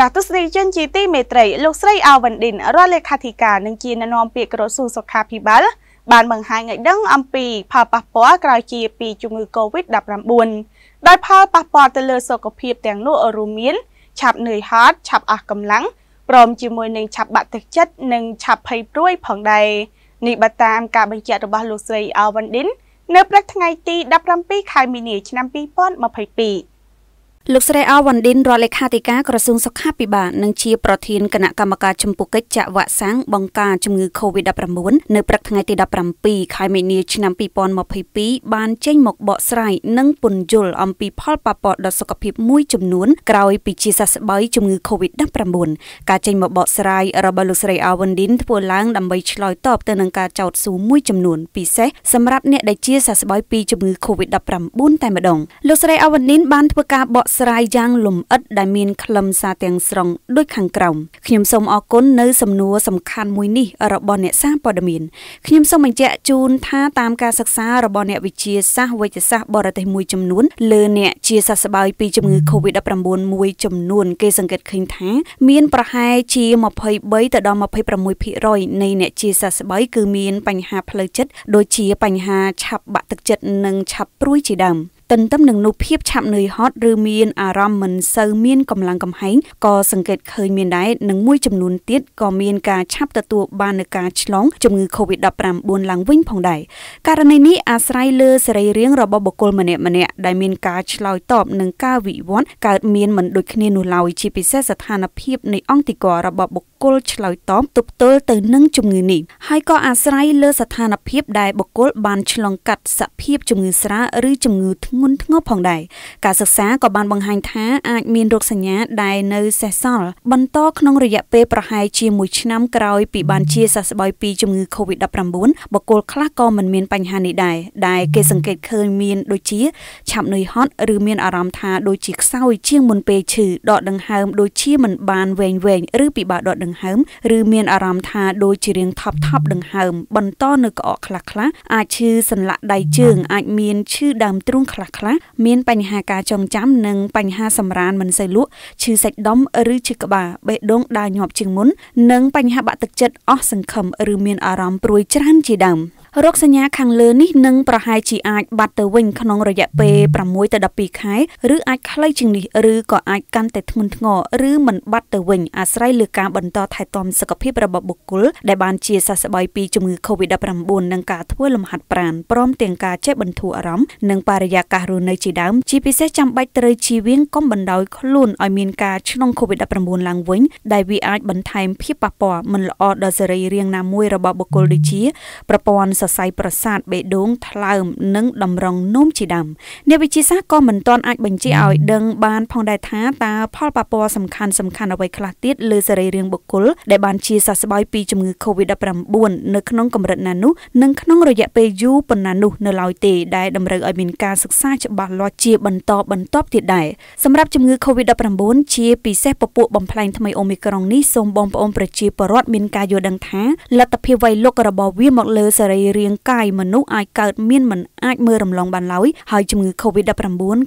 ចាស់ទស្សនិកជនជាទីមេត្រីលោកស្រីអាវ៉ាន់ឌិនរដ្ឋលេខាធិការនិងជាអ្នកណែនាំពាក្យក្រសួងសុខាភិបាលបានបង្ហាញឲ្យដឹងអំពីផលប៉ះពាល់ក្រោយជាពីជំងឺ Covid-19 ដោយផលប៉ះពាល់ទៅលើសុខភាពទាំងនោះរួមមានឆាប់នឿយហត់ឆាប់អស់កម្លាំងព្រមជាមួយនឹងឆាប់បាក់ទឹកចិត្តនិងឆាប់ភ័យព្រួយផងដែរនេះបើតាមការបញ្ជាក់របស់លោកស្រីអាវ៉ាន់ឌិននៅព្រឹកថ្ងៃទី17ខែមីនាឆ្នាំ2022លោកស្រីអវ៉ាន់ឌិនរដ្ឋលេខាធិការក្រសួងសុខាភិបាលនិងជាប្រធានគណៈកម្មការចម្ពោះកិច្ចចាក់វ៉ាក់សាំងបង្ការជំងឺ Covid-19 នៅព្រឹកថ្ងៃទី17ខែមីនាឆ្នាំ2022បានចេញមកបកស្រាយនិងពន្យល់អំពីផលប៉ះពាល់ដល់សុខភាពមួយចំនួនក្រោយពីជាសះស្បើយជំងឺ Covid-19 ការចេញមកបកស្រាយរបស់លោកស្រីអវ៉ាន់ឌិនធ្វើឡើងដើម្បីឆ្លើយតបទៅនឹងការចោទសួរមួយចំនួនពិសេសសម្រាប់អ្នកដែលជាសះស្បើយពីជំងឺ Covid-19 តែម្ដងលោកស្រីអវ៉ាន់ឌិនបានធ្វើការបកស្រាយយ៉ាងលម្អិតដែលមានខ្លឹមសារទាំងស្រុងដូចខាងក្រោមខ្ញុំសូមអរគុណនៅសំណួរសំខាន់មួយនេះរបស់អ្នកសារព័ត៌មានខ្ញុំសូមបញ្ជាក់ជូនថាតាមការសិក្សារបស់អ្នកវិទ្យាសាស្ត្រវេជ្ជសាស្ត្របរទេសមួយចំនួនលើអ្នកជាសះស្បើយពីជំងឺ Covid-19 មួយចំនួនគេសង្កេតឃើញថាមានប្រហែលជា23ទៅដល់26%នៃអ្នកជាសះស្បើយគឺមានបញ្ហាផ្លូវចិត្តដូចជាបញ្ហាឆាប់បាក់ទឹកចិត្តនិងឆាប់ព្រួយជាដើមទន្ទឹមនឹងនោះភាពឆាប់នឿយហត់ឬមានអារម្មណ៍មិនសូវមានកម្លាំងកំហែងក៏សង្កេតឃើញមានដែរនិងមួយចំនួនទៀតក៏មានការឆាប់ទទួលបាននូវការឆ្លងជំងឺ Covid-19 ឡើងវិញផងដែរករណីនេះអាស្រ័យលើសរីរាង្គរបស់បុគ្គលម្នាក់ម្នាក់ដែលមានការឆ្លើយតបនិងការវិវត្តកើតមានមិនដូចគ្នានោះឡើយជាពិសេសស្ថានភាពនៃអង្គតិកោរបស់បុគ្គលឆ្លើយតបទប់ទល់ទៅនឹងជំងឺនេះហើយក៏អាស្រ័យលើស្ថានភាពដែលបុគ្គលបានឆ្លងកាត់សភាពជំងឺស្រាឬជំងឺធ្ងងន់ធ្ងរផងដែរការសិក្សាក៏បានបង្ហាញថាអាចមានរោគសញ្ញាដែលនៅសេសសល់បន្តក្នុងរយៈពេលប្រហែលជា1ឆ្នាំក្រោយពីបានជាសះស្បើយពីជំងឺ Covid-19 បុគ្គលខ្លះក៏មិនមានបញ្ហានេះដែរដែលគេសង្កេតឃើញមានដូចជា ឆាប់នឿយហត់ឬមានអារម្មណ៍ថាដូចជាខ្សោយ ជាងមុនពេលឈឺដកដង្ហើមដូចជាមិនបានវែងវែងឬពិបាកដកដង្ហើម ឬ មានអារម្មណ៍ថាដូចជារៀងថប់ថប់ដង្ហើមបន្តនៅក្អកខ្លះខ្លះអាចឈឺសន្លាក់ដៃជើងអាចមានឈឺដើមទ្រូងខ្លះខ្លះមានបញ្ហាការចងចាំនិងបញ្ហាសម្រានមិនសូវលក់ឈឺសាច់ដុំឬឈឺក្បាលបេះដូងដើរញាប់ជាងមុននិងបញ្ហាបាក់ទឹកចិត្តអស់សង្ឃឹមឬមានអារម្មណ៍ព្រួយច្រើនជាដើមរោគសញ្ញាខាងលើនេះនឹងប្រហែលជាអាចបាត់ទៅវិញក្នុងរយៈពេល6ទៅ12ខែឬអាចខ្លីជាងនេះឬក៏អាចកាន់តែធ្ងន់ធ្ងរឬមិនបាត់ទៅវិញអាស្រ័យលើការបន្តថែទាំសុខភាពរបស់បុគ្គលដែលបានជាសះស្បើយពីជំងឺ Covid-19 និងការធ្វើលំហាត់ប្រាណព្រមទាំងការចេះបន្ធូរអារម្មណ៍និងបរិយាកាសរស់នៅជាដើមជាពិសេសចាំបាច់ត្រូវជៀសវាងកុំបណ្ដោយខ្លួនឲ្យមានការឈ្នង Covid-19 ឡើងវិញដែលវាអាចបន្ថែមភាពប៉ះពាល់មិនល្អដល់សរីរាង្គណាមួយរបស់បុគ្គលដូចជាប្រព័ន្ធសសៃប្រសាទបេះដូងថ្លើម និងតម្រងនោមជាដើមអ្នកវិទ្យាសាស្ត្រក៏មិនទាន់អាចបញ្ជាក់ឲ្យដឹងបានផងដែរថាតើផលប៉ះពាល់សំខាន់សំខាន់អ្វីខ្លះទៀតលើសរីរាង្គបុគ្គលដែលបានជាសះស្បើយពីជំងឺ Covid-19 នៅក្នុងកម្រិតណានោះនិងក្នុងរយៈពេលយូរប៉ុណ្ណានោះនៅឡើយទេដែលតម្រូវឲ្យមានការសិក្សាច្បាស់លាស់ជាបន្តបន្ទាប់ទៀតដែរសម្រាប់ជំងឺ Covid-19 ជាពិសេសពពួកបំផ្លែងថ្មីអូមីក្រុងនេះសូមបងប្អូនប្រជាពលរដ្ឋមានការយល់ដឹងថាលទ្ធភាពវៃលុករបស់វាមក លើសរីរាងកាយមនុស្សអាចកើតមានមិនអាចមើលរំលងបានឡើយហើយជំងឺ Covid-19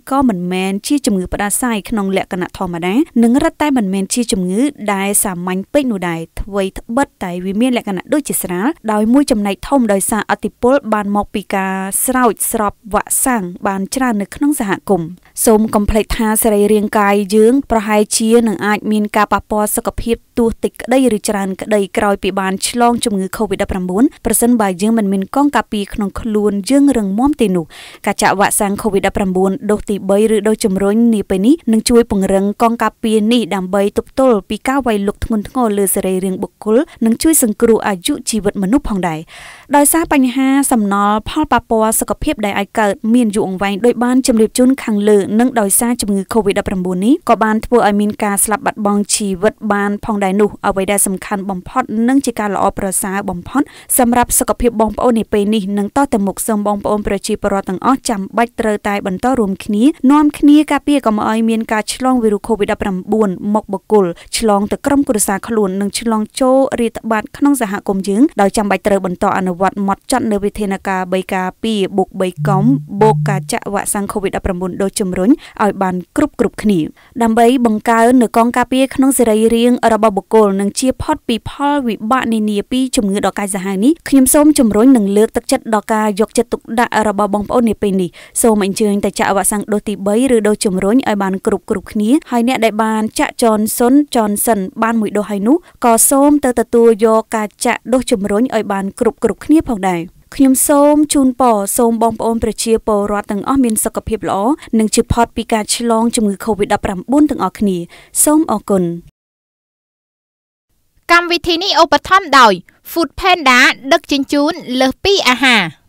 ក៏មិនមែនជាជំងឺផ្ដាសាយក្នុងលក្ខណៈធម្មតានិងរឹតតែមិនមែនជាជំងឺដែលសាមញ្ញពេកនោះដែរអ្វីត្បិតតែវាមានលក្ខណៈដូចជាស្រាលដោយមួយចំណែកធំដោយសារអតិពលបានមកពីការស្រោចស្រពវ៉ាក់សាំងបានច្រើននៅក្នុងសហគមន៍សូមកុំភ្លេចថាសរីរាង្គកាយយើង ប្រហែលជានឹងអាចមានការប៉ះពាល់សុខភាព ទោះតិចក្តីឬច្រើនក្តីក្រោយពីបានឆ្លងជំងឺ Covid-19 ប្រសិនបើយើងមិនមានកងការពារក្នុងខ្លួនយើងរឹងមាំទេនោះការចាក់វ៉ាក់សាំង Covid-19 ដូសទី3ឬដូសជំរុញនេះពេលនេះនឹងជួយពង្រឹងកងការពារនេះដើម្បីទប់ទល់ពីការវាយលុកធ្ងន់ធ្ងរលើសរីរាង្គបុគ្គល និងជួយ សង្គ្រោះអាយុជីវិតមនុស្សផងដែរដោយសារបញ្ហាសំណល់ផលប៉ះពាល់សុខភាពដែលអាចកើតមានយូរអង្វែងដោយបានជំរាបជូនខាងលើនិងដោយសារជំងឺ Covid-19 នេះក៏បានធ្វើឲ្យមានការស្លាប់បាត់បង់ជីវិតបានផងដែរនោះអ្វីដែលសំខាន់បំផុតនិងជាការល្អប្រសើរបំផុតសម្រាប់សុខភាពបងប្អូននាពេលនេះនិងតទៅមុខសូមបងប្អូនប្រជាពលរដ្ឋទាំងអស់ចាំបាច់ត្រូវតែបន្តរួមគ្នានាំគ្នាការពារកុំឲ្យមានការឆ្លងវីរុស Covid-19 មកបុគ្គលឆ្លងទៅក្រុមគ្រួសារខ្លួននិងឆ្លងចូលរាតត្បាតក្នុងសហគមន៍យើងដោយចាំបាច់ត្រូវបន្តអនុវត្តវត្តម៉ត់ចត់នៅវិធានការ3ការ2បូក3កំបូកការចាក់វ៉ាក់សាំង COVID-19 ដូចជំរុញឲ្យបានគ្រប់គ្រប់គ្នាដើម្បីបង្កើននូវកងការពារក្នុងសេរីរាង្គរបស់បុគ្គលនិងជាផុតពីផលវិបាកនានាពីជំងឺដកកាយសាហាវនេះខ្ញុំសូមជំរុញនិងលើកទឹកចិត្តដល់ការយកចិត្តទុកដាក់របស់បងប្អូននាពេលនេះសូមអញ្ជើញទៅចាក់វ៉ាក់សាំងដូសទី3ឬដូសជំរុញឲ្យបានគ្រប់គ្រប់គ្នាហើយអ្នកដែលបានចាក់ចនសុនចនសិនបានមួយដូសហើយនោះក៏សូមទៅទទួលយកការចាក់ដូសជំរុញឲ្យបានគ្រប់គ្រប់គ្នាគ្នាផងដែរខ្ញុំសូមជូនពរសូមបងប្អូនប្រជាពលរដ្ឋទាំងអស់មានសុខភាពល្អនិងជៀសផុតពីការឆ្លងជំងឺ Covid-19 ទាំងអស់គ្នាសូមអរគុណកម្មវិធីនេះឧបត្ថម្ភដោយ Food Panda ដឹកជញ្ជូនលើសពីអាហារ